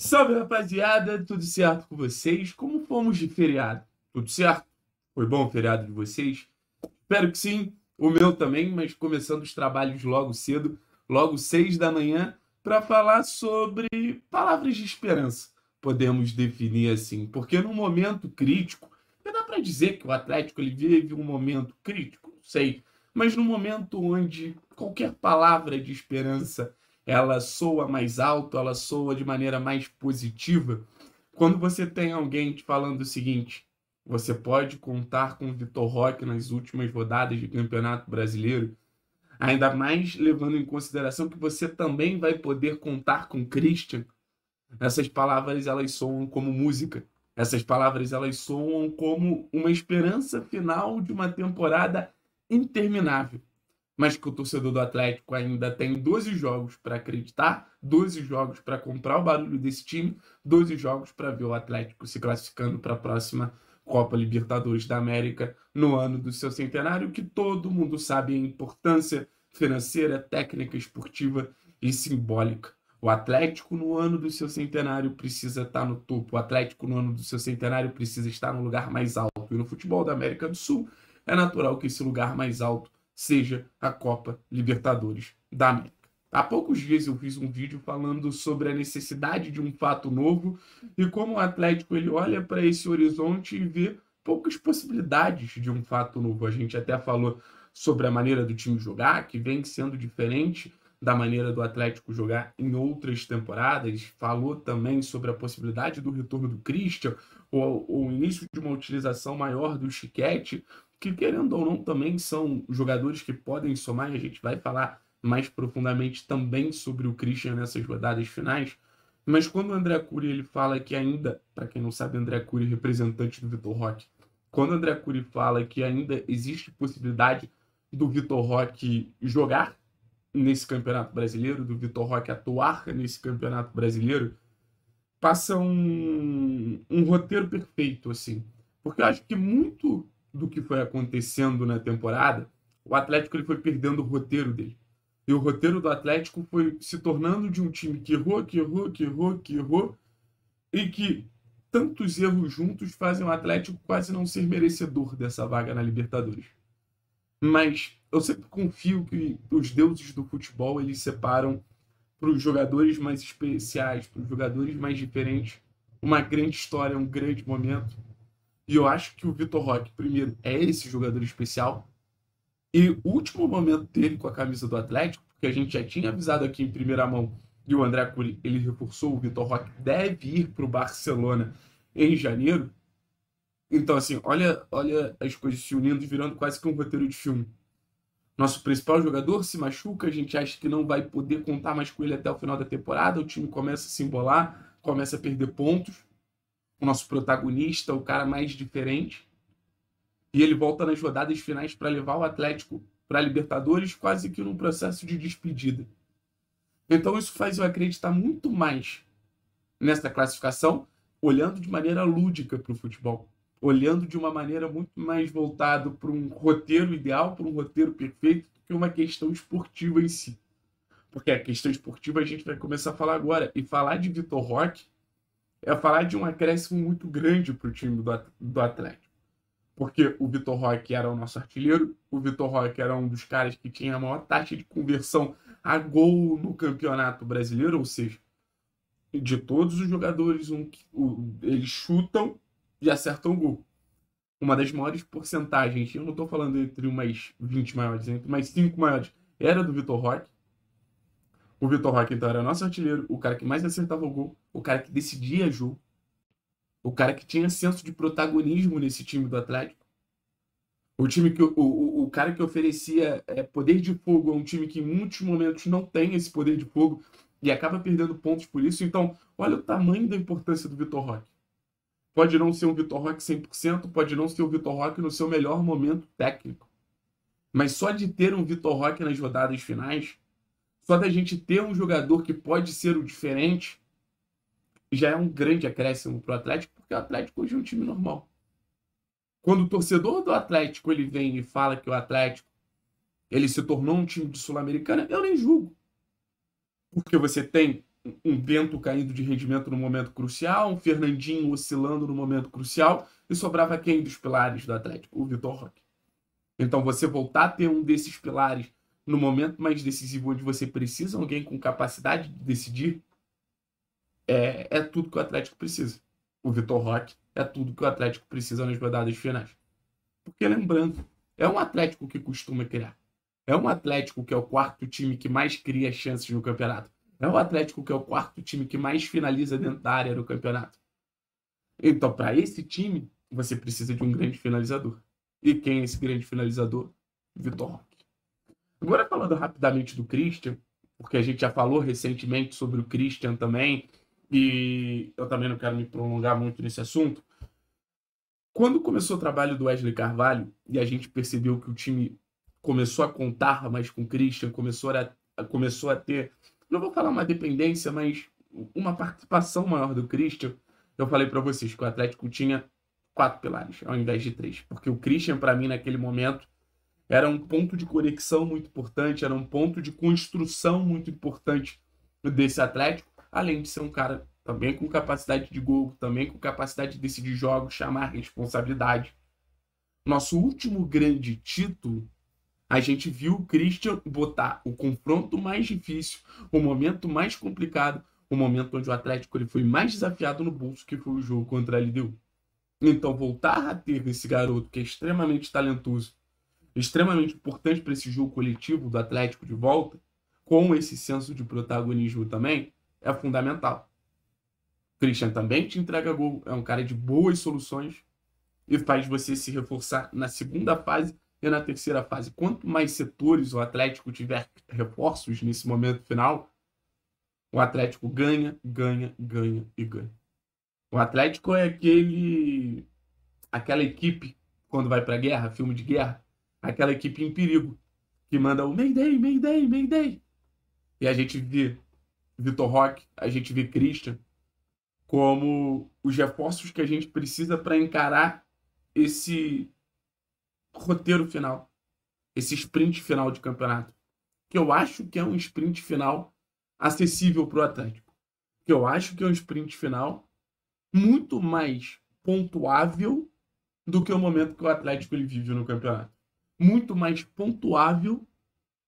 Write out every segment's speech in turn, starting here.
Salve rapaziada, tudo certo com vocês? Como fomos de feriado? Tudo certo? Foi bom o feriado de vocês? Espero que sim, o meu também, mas começando os trabalhos logo cedo, logo seis da manhã, para falar sobre palavras de esperança, podemos definir assim, porque num momento crítico, dá para dizer que o Atlético ele vive um momento crítico, não sei, mas num momento onde qualquer palavra de esperança ela soa mais alto, ela soa de maneira mais positiva. Quando você tem alguém te falando o seguinte, você pode contar com o Vitor Roque nas últimas rodadas de Campeonato Brasileiro, ainda mais levando em consideração que você também vai poder contar com Christian. Essas palavras elas soam como música. Essas palavras elas soam como uma esperança final de uma temporada interminável mas que o torcedor do Atlético ainda tem 12 jogos para acreditar, 12 jogos para comprar o barulho desse time, 12 jogos para ver o Atlético se classificando para a próxima Copa Libertadores da América no ano do seu centenário, que todo mundo sabe a importância financeira, técnica, esportiva e simbólica. O Atlético no ano do seu centenário precisa estar tá no topo. O Atlético no ano do seu centenário precisa estar no lugar mais alto. E no futebol da América do Sul é natural que esse lugar mais alto seja a Copa Libertadores da América. Há poucos dias eu fiz um vídeo falando sobre a necessidade de um fato novo e como o Atlético ele olha para esse horizonte e vê poucas possibilidades de um fato novo. A gente até falou sobre a maneira do time jogar, que vem sendo diferente da maneira do Atlético jogar em outras temporadas. Falou também sobre a possibilidade do retorno do Christian, ou, ou o início de uma utilização maior do Chiquete, que querendo ou não também são jogadores que podem somar, a gente vai falar mais profundamente também sobre o Christian nessas rodadas finais, mas quando o André Cury ele fala que ainda, para quem não sabe, André Cury é representante do Vitor Roque, quando o André Cury fala que ainda existe possibilidade do Vitor Roque jogar nesse Campeonato Brasileiro, do Vitor Roque atuar nesse Campeonato Brasileiro, passa um, um roteiro perfeito, assim. Porque eu acho que muito do que foi acontecendo na temporada, o Atlético ele foi perdendo o roteiro dele. E o roteiro do Atlético foi se tornando de um time que errou, que errou, que errou, que errou, e que tantos erros juntos fazem o Atlético quase não ser merecedor dessa vaga na Libertadores. Mas eu sempre confio que os deuses do futebol eles separam para os jogadores mais especiais, para os jogadores mais diferentes, uma grande história, um grande momento. E eu acho que o Vitor Roque, primeiro, é esse jogador especial. E o último momento dele com a camisa do Atlético, porque a gente já tinha avisado aqui em primeira mão, e o André Curi, ele reforçou, o Vitor Roque deve ir para o Barcelona em janeiro. Então, assim, olha, olha as coisas se unindo e virando quase que um roteiro de filme. Nosso principal jogador se machuca, a gente acha que não vai poder contar mais com ele até o final da temporada, o time começa a se embolar, começa a perder pontos o nosso protagonista, o cara mais diferente. E ele volta nas rodadas finais para levar o Atlético para a Libertadores, quase que num processo de despedida. Então isso faz eu acreditar muito mais nessa classificação, olhando de maneira lúdica para o futebol, olhando de uma maneira muito mais voltado para um roteiro ideal, para um roteiro perfeito, do que uma questão esportiva em si. Porque a questão esportiva a gente vai começar a falar agora. E falar de Vitor Roque é falar de um acréscimo muito grande para o time do, do Atlético. Porque o Vitor Roque era o nosso artilheiro, o Vitor Roque era um dos caras que tinha a maior taxa de conversão a gol no Campeonato Brasileiro, ou seja, de todos os jogadores, um, um, eles chutam e acertam o gol. Uma das maiores porcentagens, eu não estou falando entre umas 20 maiores, entre umas 5 maiores, era do Vitor Roque. O Vitor Roque, então, era nosso artilheiro, o cara que mais acertava o gol, o cara que decidia jogo, o cara que tinha senso de protagonismo nesse time do Atlético. O time que o, o, o cara que oferecia é, poder de fogo a é um time que em muitos momentos não tem esse poder de fogo e acaba perdendo pontos por isso. Então, olha o tamanho da importância do Vitor Roque. Pode não ser um Vitor Roque 100%, pode não ser o Vitor Roque no seu melhor momento técnico. Mas só de ter um Vitor Roque nas rodadas finais só da gente ter um jogador que pode ser o diferente já é um grande acréscimo para o Atlético, porque o Atlético hoje é um time normal. Quando o torcedor do Atlético ele vem e fala que o Atlético ele se tornou um time de Sul-Americana, eu nem julgo. Porque você tem um Bento caindo de rendimento no momento crucial, um Fernandinho oscilando no momento crucial, e sobrava quem dos pilares do Atlético? O Vitor Roque. Então você voltar a ter um desses pilares no momento mais decisivo onde você precisa alguém com capacidade de decidir, é, é tudo que o Atlético precisa. O Vitor Roque é tudo que o Atlético precisa nas rodadas finais. Porque lembrando, é um Atlético que costuma criar. É um Atlético que é o quarto time que mais cria chances no campeonato. É o Atlético que é o quarto time que mais finaliza dentro da área no campeonato. Então, para esse time, você precisa de um grande finalizador. E quem é esse grande finalizador? Vitor Roque. Agora, falando rapidamente do Christian, porque a gente já falou recentemente sobre o Christian também, e eu também não quero me prolongar muito nesse assunto. Quando começou o trabalho do Wesley Carvalho e a gente percebeu que o time começou a contar mais com o Christian, começou a, começou a ter, não vou falar uma dependência, mas uma participação maior do Christian, eu falei para vocês que o Atlético tinha quatro pilares ao invés de três, porque o Christian, para mim, naquele momento, era um ponto de conexão muito importante, era um ponto de construção muito importante desse Atlético, além de ser um cara também com capacidade de gol, também com capacidade de decidir jogos, chamar responsabilidade. Nosso último grande título, a gente viu o Christian botar o confronto mais difícil, o momento mais complicado, o momento onde o Atlético ele foi mais desafiado no bolso, que foi o jogo contra a LDU. Então, voltar a ter esse garoto que é extremamente talentoso, extremamente importante para esse jogo coletivo do Atlético de volta, com esse senso de protagonismo também, é fundamental. Christian também te entrega gol, é um cara de boas soluções e faz você se reforçar na segunda fase e na terceira fase. Quanto mais setores o Atlético tiver reforços nesse momento final, o Atlético ganha, ganha, ganha e ganha. O Atlético é aquele aquela equipe quando vai para guerra, filme de guerra, aquela equipe em perigo que manda o Mayday, Mayday, Mayday. E a gente vê Vitor Roque, a gente vê Christian como os reforços que a gente precisa para encarar esse roteiro final, esse sprint final de campeonato, que eu acho que é um sprint final acessível para o Atlético, que eu acho que é um sprint final muito mais pontuável do que o momento que o Atlético ele vive no campeonato muito mais pontuável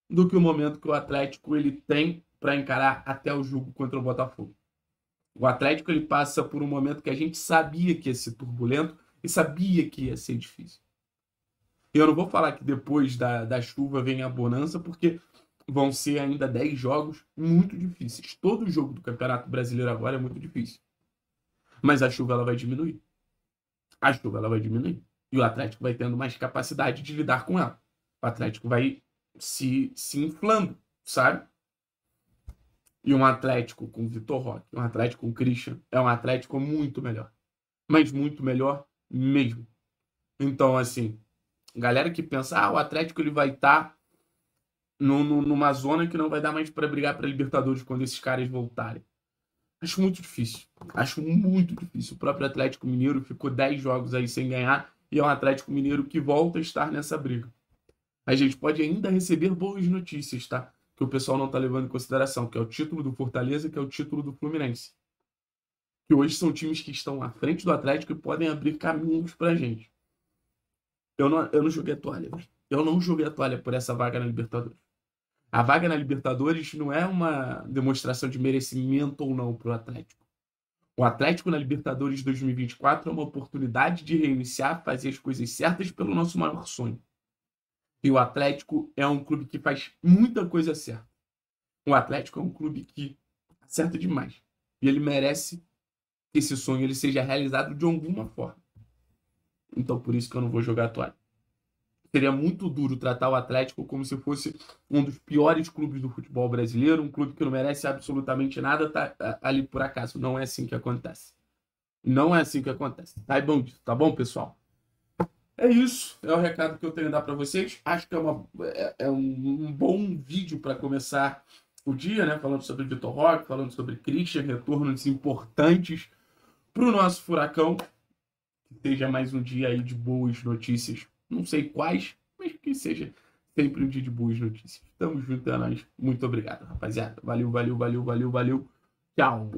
do que o momento que o Atlético ele tem para encarar até o jogo contra o Botafogo. O Atlético ele passa por um momento que a gente sabia que ia ser turbulento e sabia que ia ser difícil. Eu não vou falar que depois da, da chuva vem a bonança, porque vão ser ainda 10 jogos muito difíceis. Todo jogo do Campeonato Brasileiro agora é muito difícil. Mas a chuva ela vai diminuir. A chuva ela vai diminuir. E o Atlético vai tendo mais capacidade de lidar com ela. O Atlético vai se, se inflando, sabe? E um Atlético com Vitor Roque, um Atlético com Christian, é um Atlético muito melhor. Mas muito melhor mesmo. Então, assim, galera que pensa, ah, o Atlético ele vai estar tá no, numa zona que não vai dar mais para brigar para Libertadores quando esses caras voltarem. Acho muito difícil. Acho muito difícil. O próprio Atlético Mineiro ficou 10 jogos aí sem ganhar e é um Atlético Mineiro que volta a estar nessa briga. A gente pode ainda receber boas notícias, tá? Que o pessoal não está levando em consideração, que é o título do Fortaleza, que é o título do Fluminense. Que hoje são times que estão à frente do Atlético e podem abrir caminhos pra gente. Eu não, eu não joguei a toalha, velho. Eu não joguei a toalha por essa vaga na Libertadores. A vaga na Libertadores não é uma demonstração de merecimento ou não pro Atlético. O Atlético na Libertadores 2024 é uma oportunidade de reiniciar, fazer as coisas certas pelo nosso maior sonho. E o Atlético é um clube que faz muita coisa certa. O Atlético é um clube que acerta demais. E ele merece que esse sonho ele seja realizado de alguma forma. Então por isso que eu não vou jogar a toalha. Seria muito duro tratar o Atlético como se fosse um dos piores clubes do futebol brasileiro, um clube que não merece absolutamente nada tá, ali por acaso. Não é assim que acontece. Não é assim que acontece. Tá bom, tá bom, pessoal? É isso, é o recado que eu tenho a dar para vocês. Acho que é, uma, é, é um bom vídeo para começar o dia, né? Falando sobre Vitor Roque, falando sobre Christian, retornos importantes para o nosso furacão. Que seja mais um dia aí de boas notícias não sei quais, mas que seja sempre um dia de boas notícias. Tamo junto, é nóis. Muito obrigado, rapaziada. Valeu, valeu, valeu, valeu, valeu. Tchau.